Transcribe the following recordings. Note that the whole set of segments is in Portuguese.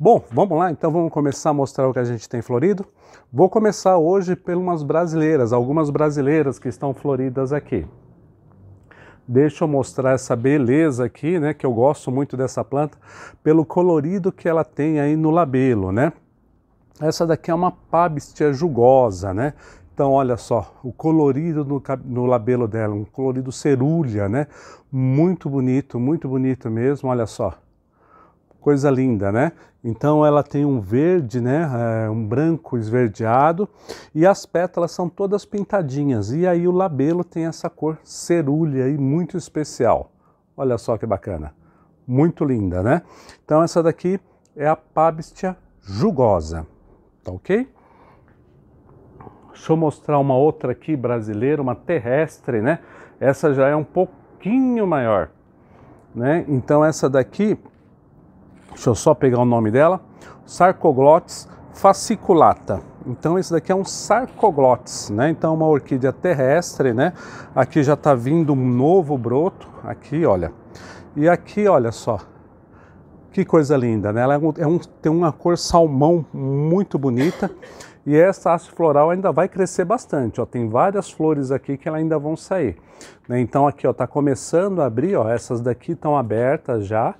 Bom, vamos lá, então vamos começar a mostrar o que a gente tem florido. Vou começar hoje pelas brasileiras, algumas brasileiras que estão floridas aqui. Deixa eu mostrar essa beleza aqui, né, que eu gosto muito dessa planta, pelo colorido que ela tem aí no labelo, né? Essa daqui é uma Pabstia jugosa, né? Então, olha só, o colorido no, no, labelo dela, um colorido cerulha, né? Muito bonito, muito bonito mesmo, olha só coisa linda, né? Então ela tem um verde, né, é, um branco esverdeado e as pétalas são todas pintadinhas e aí o labelo tem essa cor cerúlea aí muito especial. Olha só que bacana, muito linda, né? Então essa daqui é a Pabstia jugosa, tá ok? Deixa eu mostrar uma outra aqui brasileira, uma terrestre, né? Essa já é um pouquinho maior, né? Então essa daqui deixa eu só pegar o nome dela, Sarcoglotis fasciculata. Então esse daqui é um Sarcoglotis, né? Então é uma orquídea terrestre, né? Aqui já está vindo um novo broto, aqui, olha. E aqui, olha só, que coisa linda, né? Ela é, é um, tem uma cor salmão muito bonita. E essa haste floral ainda vai crescer bastante, ó. Tem várias flores aqui que ela ainda vão sair. Né? Então aqui, ó, tá começando a abrir, ó. Essas daqui estão abertas já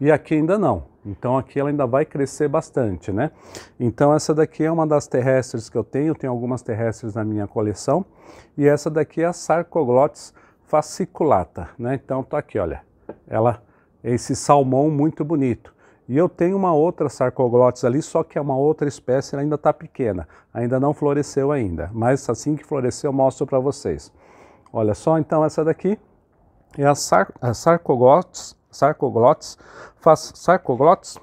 e aqui ainda não. Então aqui ela ainda vai crescer bastante, né? Então essa daqui é uma das terrestres que eu tenho, tenho algumas terrestres na minha coleção. E essa daqui é a Sarcoglotis fasciculata, né? Então tá aqui, olha, ela esse salmão muito bonito. E eu tenho uma outra sarcoglotis ali, só que é uma outra espécie, ela ainda está pequena, ainda não floresceu ainda. Mas assim que florescer eu mostro para vocês. Olha só, então essa daqui é a, sar, a sarcoglotis sarcoglotes, fas, sarcoglotes,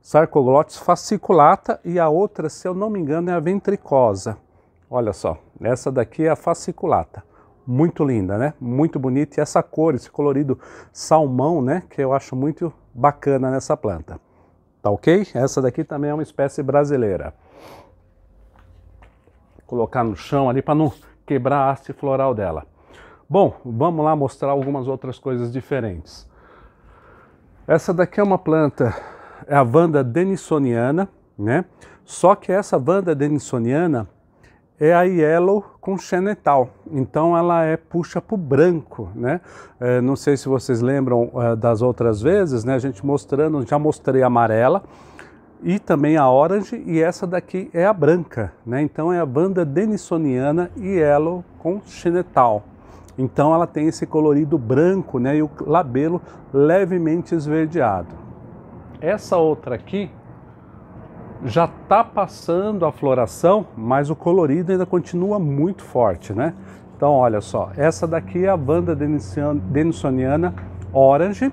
sarcoglotes fasciculata e a outra, se eu não me engano, é a ventricosa. Olha só, essa daqui é a fasciculata. Muito linda, né? Muito bonita. E essa cor, esse colorido salmão, né? Que eu acho muito bacana nessa planta. Tá ok? Essa daqui também é uma espécie brasileira. Vou colocar no chão ali para não quebrar a haste floral dela. Bom, vamos lá mostrar algumas outras coisas diferentes. Essa daqui é uma planta, é a Vanda denisoniana, né? Só que essa Vanda denisoniana é a yellow com xenetal, então ela é puxa para o branco, né? É, não sei se vocês lembram é, das outras vezes, né? A gente mostrando, já mostrei a amarela e também a orange e essa daqui é a branca, né? Então é a Vanda denisoniana yellow com xenetal. Então ela tem esse colorido branco né, e o labelo levemente esverdeado. Essa outra aqui já está passando a floração, mas o colorido ainda continua muito forte, né? Então olha só, essa daqui é a Vanda Denisoniana Orange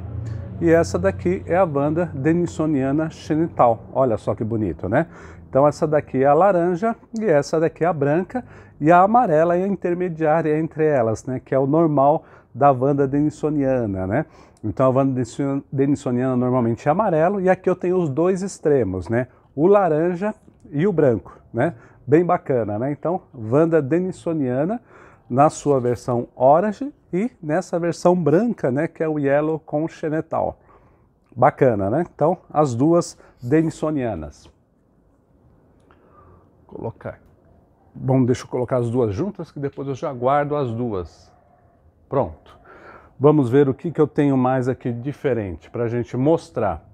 e essa daqui é a Vanda Denisoniana Xenital. Olha só que bonito, né? Então essa daqui é a laranja e essa daqui é a branca e a amarela é a intermediária entre elas, né, que é o normal da Wanda Denisoniana, né? Então a Wanda Denisoniana normalmente é amarelo e aqui eu tenho os dois extremos, né? O laranja e o branco, né? Bem bacana, né? Então Wanda Denisoniana na sua versão orange e nessa versão branca, né, que é o yellow com xenetal. Bacana, né? Então as duas denisonianas. Colocar. Bom, deixa eu colocar as duas juntas, que depois eu já guardo as duas. Pronto. Vamos ver o que, que eu tenho mais aqui diferente para a gente mostrar.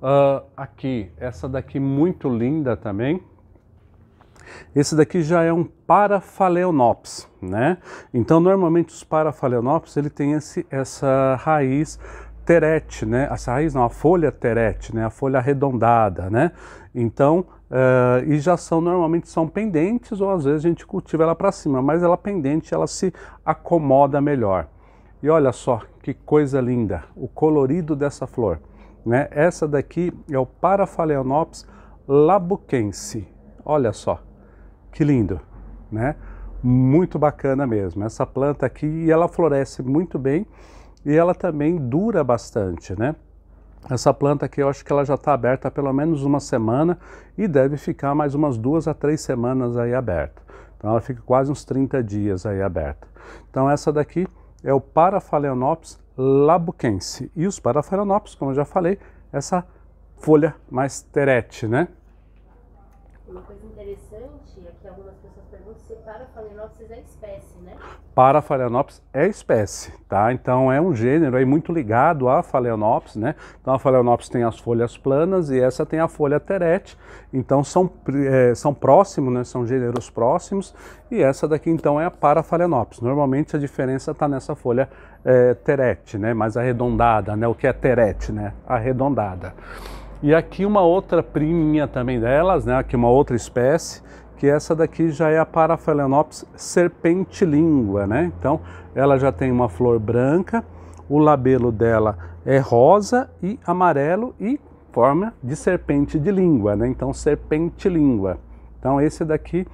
Uh, aqui, essa daqui muito linda também. Esse daqui já é um parafaleonops, né? Então, normalmente os parafaleonops, ele tem esse, essa raiz terete, né? Essa raiz não, a folha terete, né? A folha arredondada, né? Então, Uh, e já são normalmente são pendentes ou às vezes a gente cultiva ela para cima, mas ela pendente ela se acomoda melhor. E olha só que coisa linda, o colorido dessa flor. Né? Essa daqui é o Parafaleonops labuquense. Olha só, que lindo, né? Muito bacana mesmo. Essa planta aqui, e ela floresce muito bem e ela também dura bastante, né? Essa planta aqui eu acho que ela já está aberta há pelo menos uma semana e deve ficar mais umas duas a três semanas aí aberta. Então ela fica quase uns 30 dias aí aberta. Então essa daqui é o Paraphalaenops labuquense. E os Paraphalaenops, como eu já falei, essa folha mais terete, né? Uma coisa interessante é que algumas pessoas você para Phalaenopsis é espécie, né? Para Phalaenopsis é espécie, tá? Então é um gênero aí muito ligado à Phalaenopsis, né? Então a Phalaenopsis tem as folhas planas e essa tem a folha terete. Então são, é, são próximos, né? São gêneros próximos e essa daqui então é a para Phalaenopsis. Normalmente a diferença está nessa folha é, terete, né? Mais arredondada, né? O que é terete, né? Arredondada. E aqui uma outra priminha também delas, né? Aqui uma outra espécie que essa daqui já é a Paraphalaenopsis serpentilíngua, né? Então, ela já tem uma flor branca, o labelo dela é rosa e amarelo e forma de serpente de língua, né? Então, serpentilíngua. Então, esse daqui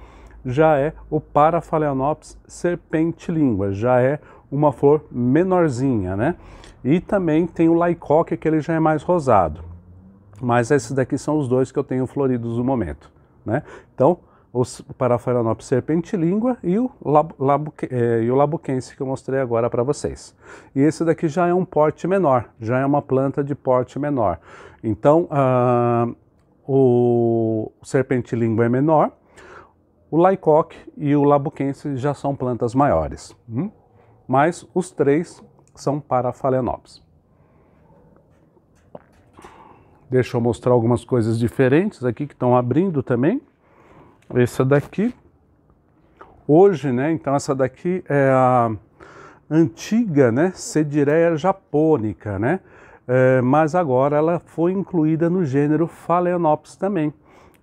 já é o Paraphalaenopsis serpentilíngua, já é uma flor menorzinha, né? E também tem o Laicoque, que ele já é mais rosado. Mas esses daqui são os dois que eu tenho floridos no momento, né? Então, o Paraferanopsis serpentilíngua e o, lab, lab, eh, é, e o labuquense que eu mostrei agora para vocês. E esse daqui já é um porte menor, já é uma planta de porte menor. Então, ah, o serpentilíngua é menor, o laicoque e o labuquense já são plantas maiores. Hum? Mas os três são Paraphalaenopsis. Deixa eu mostrar algumas coisas diferentes aqui que estão abrindo também essa daqui. Hoje, né, então essa daqui é a antiga, né, Cedireia japônica, né, é, mas agora ela foi incluída no gênero Phalaenops também.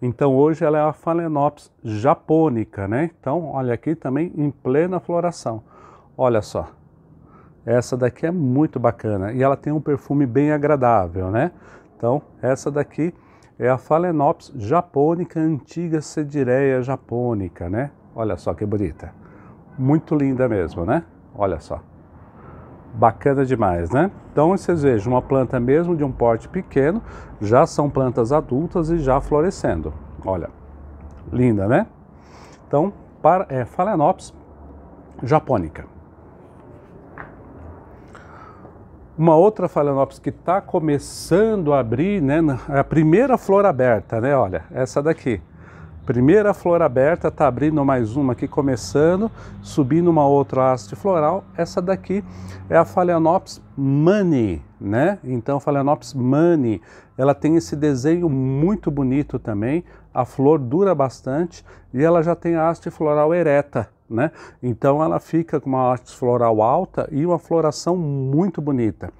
Então hoje ela é a Phalaenops japônica, né? Então olha aqui também em plena floração. Olha só, essa daqui é muito bacana e ela tem um perfume bem agradável, né? Então essa daqui é a Phalaenops japônica, antiga sedireia japônica, né? Olha só que bonita. Muito linda mesmo, né? Olha só. Bacana demais, né? Então vocês vejam, uma planta mesmo de um porte pequeno, já são plantas adultas e já florescendo. Olha, linda, né? Então, para, é, Phalaenops japônica. Uma outra Phalaenopsis que está começando a abrir, né, é a primeira flor aberta, né, olha, essa daqui. Primeira flor aberta, está abrindo mais uma aqui, começando, subindo uma outra haste floral. Essa daqui é a Phalaenopsis mani, né? Então, Phalaenopsis mani, ela tem esse desenho muito bonito também. A flor dura bastante e ela já tem a haste floral ereta né? Então ela fica com uma arte floral alta e uma floração muito bonita.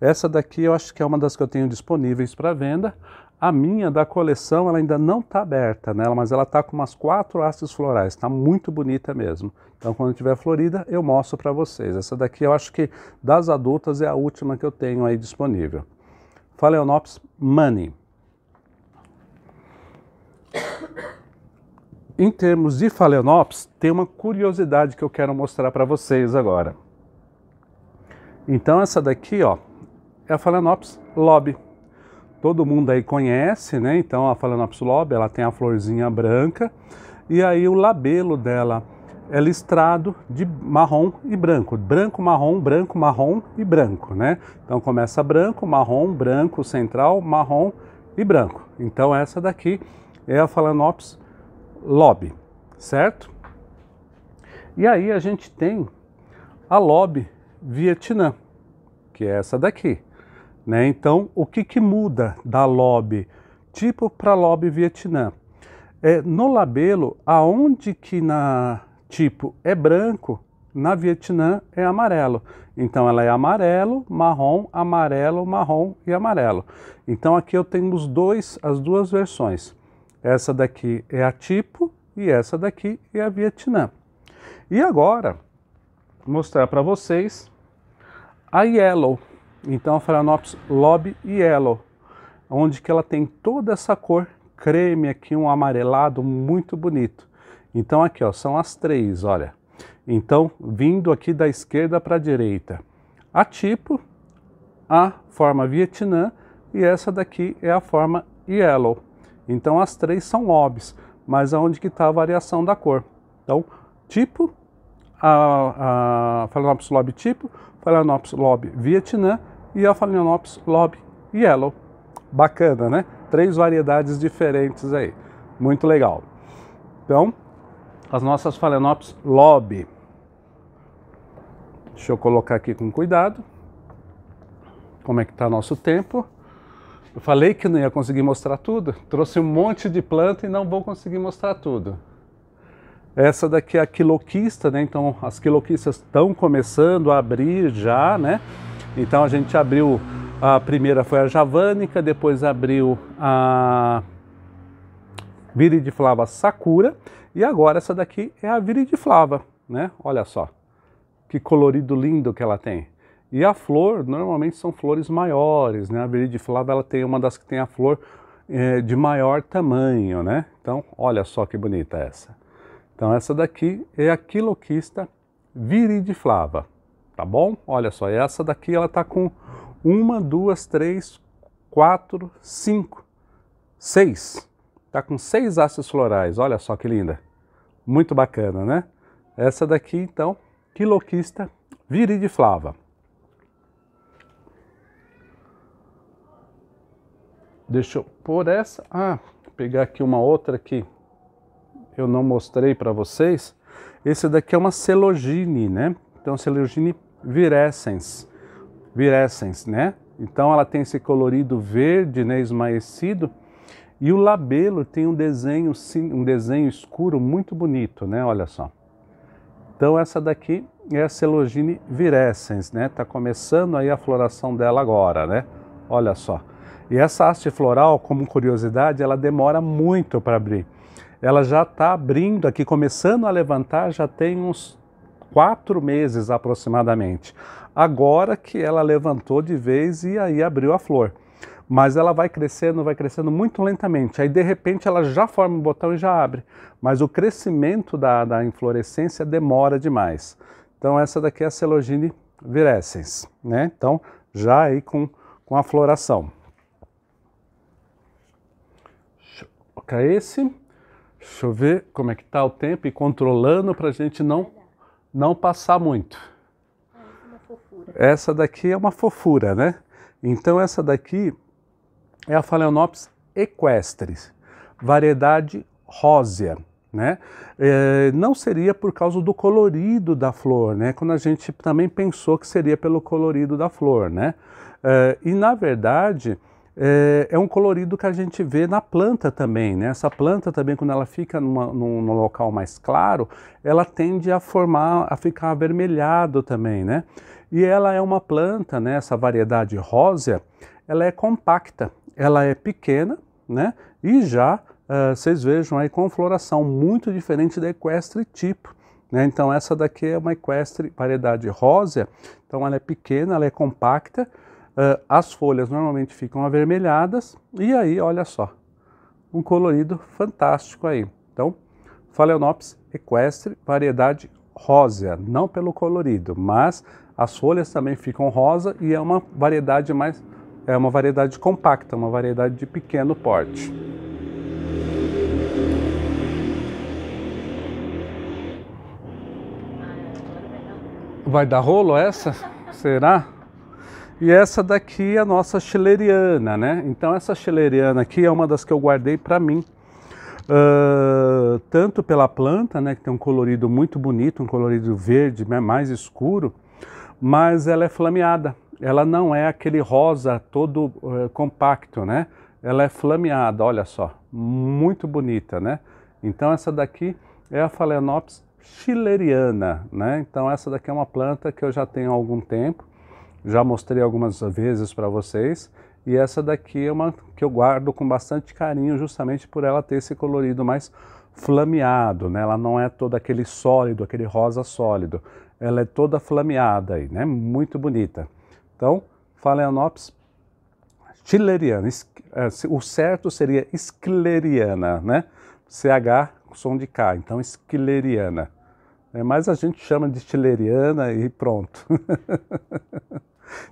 Essa daqui eu acho que é uma das que eu tenho disponíveis para venda. A minha da coleção ela ainda não está aberta nela, né? mas ela está com umas quatro hastes florais, está muito bonita mesmo. Então quando tiver florida eu mostro para vocês. Essa daqui eu acho que das adultas é a última que eu tenho aí disponível. Phalaenopsis money. Em termos de Phalaenopsis, tem uma curiosidade que eu quero mostrar para vocês agora. Então essa daqui, ó, é a Phalaenopsis lobby. Todo mundo aí conhece, né? Então a Phalaenopsis lobby, ela tem a florzinha branca e aí o labelo dela é listrado de marrom e branco. Branco, marrom, branco, marrom e branco, né? Então começa branco, marrom, branco, central, marrom e branco. Então essa daqui é a Phalaenopsis lobby, certo? E aí a gente tem a lobby Vietnã, que é essa daqui. Né? Então, o que, que muda da lobby tipo para lobby Vietnã? É, no labelo, aonde que na tipo é branco, na Vietnã é amarelo. Então ela é amarelo, marrom, amarelo, marrom e amarelo. Então aqui eu tenho os dois, as duas versões. Essa daqui é a Tipo e essa daqui é a Vietnã. E agora, mostrar para vocês a Yellow. Então, a Phalaenopsis Lobby Yellow, onde que ela tem toda essa cor creme aqui, um amarelado muito bonito. Então, aqui ó, são as três, olha. Então, vindo aqui da esquerda para a direita, a tipo, a forma Vietnã e essa daqui é a forma Yellow. Então as três são OBs, mas aonde que está a variação da cor? Então, tipo, a, a Phalaenopsis lobe tipo, Phalaenopsis lobe Vietnã e a Phalaenopsis lobe Yellow. Bacana, né? Três variedades diferentes aí. Muito legal. Então, as nossas Phalaenopsis lobe. Deixa eu colocar aqui com cuidado. Como é que está nosso tempo? Eu falei que não ia conseguir mostrar tudo, trouxe um monte de planta e não vou conseguir mostrar tudo. Essa daqui é a quiloquista, né? Então as quiloquistas estão começando a abrir já, né? Então a gente abriu, a primeira foi a javânica, depois abriu a viridiflava sakura e agora essa daqui é a viridiflava, né? Olha só que colorido lindo que ela tem. E a flor, normalmente são flores maiores, né? A veridiflava ela tem uma das que tem a flor é, de maior tamanho, né? Então, olha só que bonita essa. Então, essa daqui é a quiloquista viridiflava, tá bom? Olha só, essa daqui ela tá com uma, duas, três, quatro, cinco, seis. Tá com seis ácidos florais, olha só que linda. Muito bacana, né? Essa daqui, então, quiloquista viridiflava. Deixa eu pôr essa. Ah, pegar aqui uma outra que eu não mostrei para vocês. Esse daqui é uma celogine, né? Então, celogine virescens, virescens, né? Então, ela tem esse colorido verde, né, esmaecido. E o labelo tem um desenho, um desenho escuro muito bonito, né? Olha só. Então, essa daqui é a celogine virescens, né? Tá começando aí a floração dela agora, né? Olha só. E essa haste floral, como curiosidade, ela demora muito para abrir. Ela já está abrindo aqui, começando a levantar, já tem uns quatro meses aproximadamente. Agora que ela levantou de vez e aí abriu a flor. Mas ela vai crescendo, vai crescendo muito lentamente. Aí de repente ela já forma um botão e já abre. Mas o crescimento da, da inflorescência demora demais. Então essa daqui é a Celogine virescens, né? Então já aí com, com a floração. troca esse. Deixa eu ver como é que tá o tempo e controlando para a gente não, não passar muito. Essa daqui é uma fofura, né? Então essa daqui é a Phalaenopsis equestris, variedade rósea. Né? É, não seria por causa do colorido da flor, né? Quando a gente também pensou que seria pelo colorido da flor, né? É, e na verdade, é, é, um colorido que a gente vê na planta também. Né? Essa planta também, quando ela fica numa, num, num, local mais claro, ela tende a formar, a ficar avermelhado também. Né? E ela é uma planta, né, essa variedade rósea, ela é compacta, ela é pequena né? e já uh, vocês vejam aí com floração muito diferente da equestre tipo. Né? Então essa daqui é uma equestre variedade rósea, então ela é pequena, ela é compacta, ah, as folhas normalmente ficam avermelhadas e aí, olha só, um colorido fantástico aí. Então, Phalaenopsis equestre, variedade rosa, não pelo colorido, mas as folhas também ficam rosa e é uma variedade mais é uma variedade compacta, uma variedade de pequeno porte. Vai dar rolo essa? Será? E essa daqui é a nossa chileriana, né? Então essa chileriana aqui é uma das que eu guardei para mim. Uh, tanto pela planta, né, que tem um colorido muito bonito, um colorido verde né, mais escuro, mas ela é flameada. Ela não é aquele rosa todo uh, compacto, né? Ela é flameada, olha só, muito bonita, né? Então essa daqui é a Phalaenopsis chileriana, né? Então essa daqui é uma planta que eu já tenho há algum tempo já mostrei algumas vezes para vocês. E essa daqui é uma que eu guardo com bastante carinho, justamente por ela ter esse colorido mais flameado, né? Ela não é todo aquele sólido, aquele rosa sólido. Ela é toda flameada aí, né? Muito bonita. Então, Phalaenops chileriana. É, o certo seria escleriana, né? CH, som de K. Então, escleriana. É, mas a gente chama de chileriana e pronto.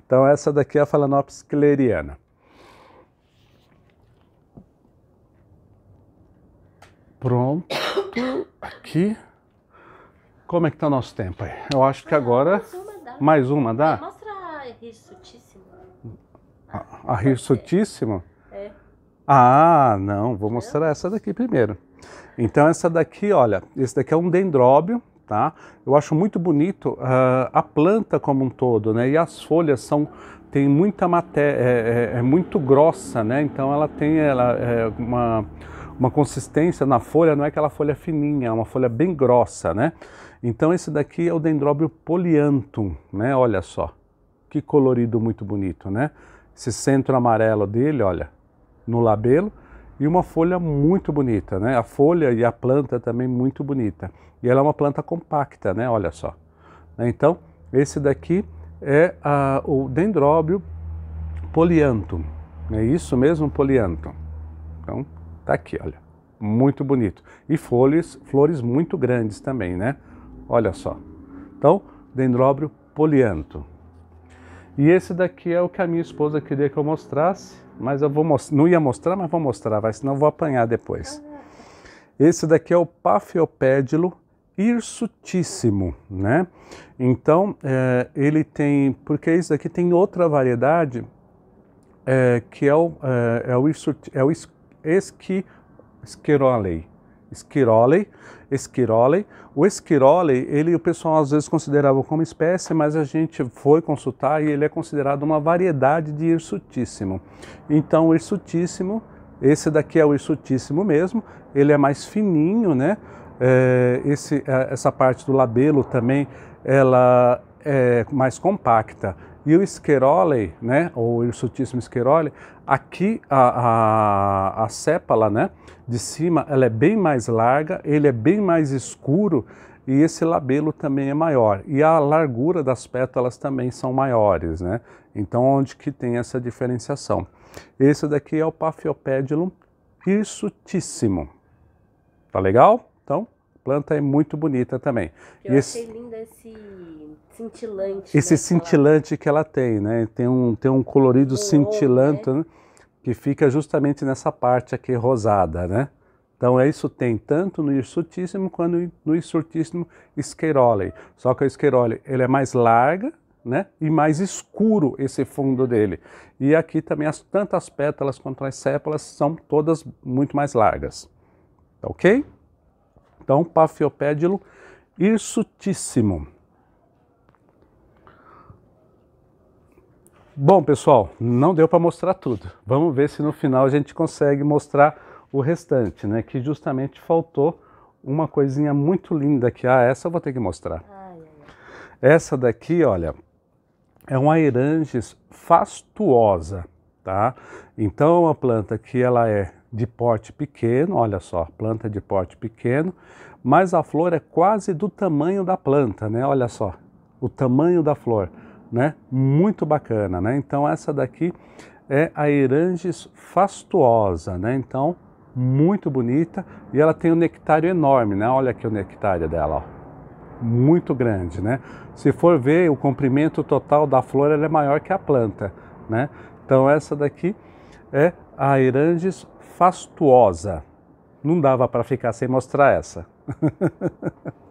Então essa daqui é a Phalaenopsis cleriana. Pronto. Aqui. Como é que tá o nosso tempo aí? Eu acho que ah, agora... Mais uma dá? É, mostra a Hirsutíssimo. A Hirsutíssimo? É. Ah, não. Vou mostrar essa daqui primeiro. Então essa daqui, olha. Esse daqui é um dendróbio tá? Eu acho muito bonito uh, a planta como um todo, né? E as folhas são tem muita matéria, é, é, é, muito grossa, né? Então ela tem ela, é uma, uma consistência na folha, não é aquela folha fininha, é uma folha bem grossa, né? Então esse daqui é o dendróbio poliantum, né? Olha só, que colorido muito bonito, né? Esse centro amarelo dele, olha, no labelo e uma folha muito bonita, né? A folha e a planta também muito bonita. E ela é uma planta compacta, né? Olha só. Então, esse daqui é a, o dendróbio poliantum. É isso mesmo, poliantum. Então, tá aqui, olha. Muito bonito. E folhas, flores muito grandes também, né? Olha só. Então, dendróbio poliantum. E esse daqui é o que a minha esposa queria que eu mostrasse mas eu vou não ia mostrar, mas vou mostrar, vai, senão eu vou apanhar depois. Esse daqui é o Paphiopédilo hirsutíssimo, né? Então, é, ele tem, porque esse daqui tem outra variedade, é, que é o, é, é o, é o es, esqui, esquerolei, Esquirole, esquirole. O esquirole, ele o pessoal às vezes considerava como espécie, mas a gente foi consultar e ele é considerado uma variedade de hirsutíssimo. Então, o hirsutíssimo, esse daqui é o hirsutíssimo mesmo, ele é mais fininho, né? É, esse, é, essa parte do labelo também, ela é mais compacta. E o Esquerole, né, ou o hirsutismo Esquerole, aqui a, a, a sépala né, de cima ela é bem mais larga, ele é bem mais escuro e esse labelo também é maior. E a largura das pétalas também são maiores, né? Então, onde que tem essa diferenciação? Esse daqui é o Paphiopedilum hirsutíssimo. Tá legal? Então, planta é muito bonita também. Eu e esse, achei lindo esse cintilante. Né, esse né, cintilante que ela tem, né? Tem um, tem um colorido cintilante né? né? que fica justamente nessa parte aqui rosada, né? Então é isso tem tanto no hirsutíssimo quanto no hirsutíssimo esquerole. Só que o esquerole ele é mais larga, né? E mais escuro esse fundo dele. E aqui também as tantas pétalas quanto as sépalas são todas muito mais largas. Tá ok? Então, Pafiopédilo hirsutíssimo. Bom, pessoal, não deu para mostrar tudo. Vamos ver se no final a gente consegue mostrar o restante, né? Que justamente faltou uma coisinha muito linda aqui. Ah, essa eu vou ter que mostrar. Essa daqui, olha, é uma Aeranges fastuosa, tá? Então, é uma planta que ela é de porte pequeno, olha só, planta de porte pequeno, mas a flor é quase do tamanho da planta, né? Olha só, o tamanho da flor, né? Muito bacana, né? Então essa daqui é a Eranges fastuosa, né? Então muito bonita e ela tem um nectário enorme, né? Olha aqui o nectário dela, ó. Muito grande, né? Se for ver, o comprimento total da flor ela é maior que a planta, né? Então essa daqui é a Eranges fastuosa. Não dava para ficar sem mostrar essa.